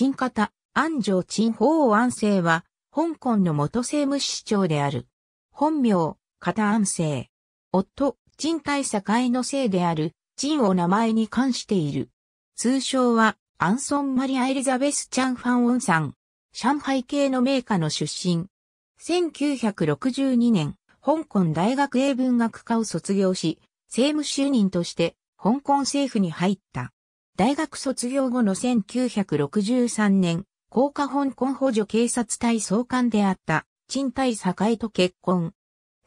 陳方、安城陳法安政は、香港の元政務市長である。本名、片安政。夫、陳大栄の姓である、陳を名前に関している。通称は、アンソン・マリア・エリザベス・チャン・ファン・オンさん。上海系の名家の出身。1962年、香港大学英文学科を卒業し、政務就任として、香港政府に入った。大学卒業後の1963年、高架香港補助警察隊総監であった、賃貸栄と結婚。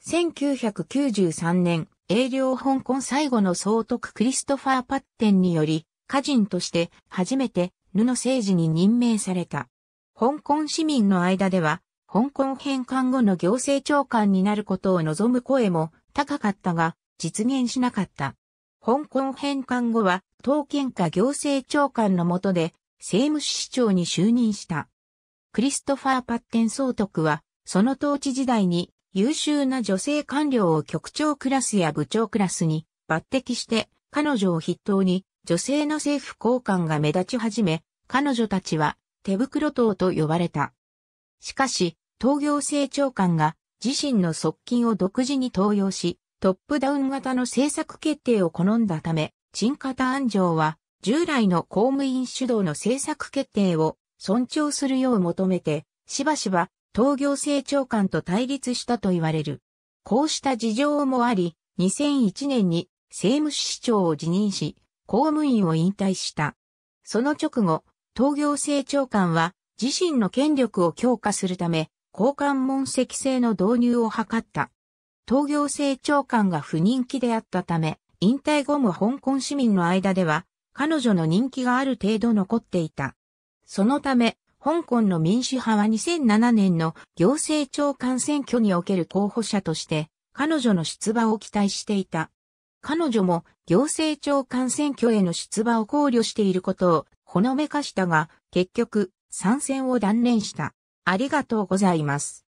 1993年、営業香港最後の総督クリストファー・パッテンにより、家人として初めて布政治に任命された。香港市民の間では、香港返還後の行政長官になることを望む声も高かったが、実現しなかった。香港返還後は、党県下行政長官の下で、政務市長に就任した。クリストファー・パッテン総督は、その統治時代に優秀な女性官僚を局長クラスや部長クラスに抜擢して、彼女を筆頭に女性の政府高官が目立ち始め、彼女たちは手袋党と呼ばれた。しかし、東行政長官が自身の側近を独自に登用し、トップダウン型の政策決定を好んだため、陳方安城は、従来の公務員主導の政策決定を尊重するよう求めて、しばしば、東行政長官と対立したと言われる。こうした事情もあり、2001年に政務市長を辞任し、公務員を引退した。その直後、東行政長官は自身の権力を強化するため、交換問責制の導入を図った。東行政長官が不人気であったため、引退後も香港市民の間では、彼女の人気がある程度残っていた。そのため、香港の民主派は2007年の行政長官選挙における候補者として、彼女の出馬を期待していた。彼女も行政長官選挙への出馬を考慮していることをほのめかしたが、結局、参戦を断念した。ありがとうございます。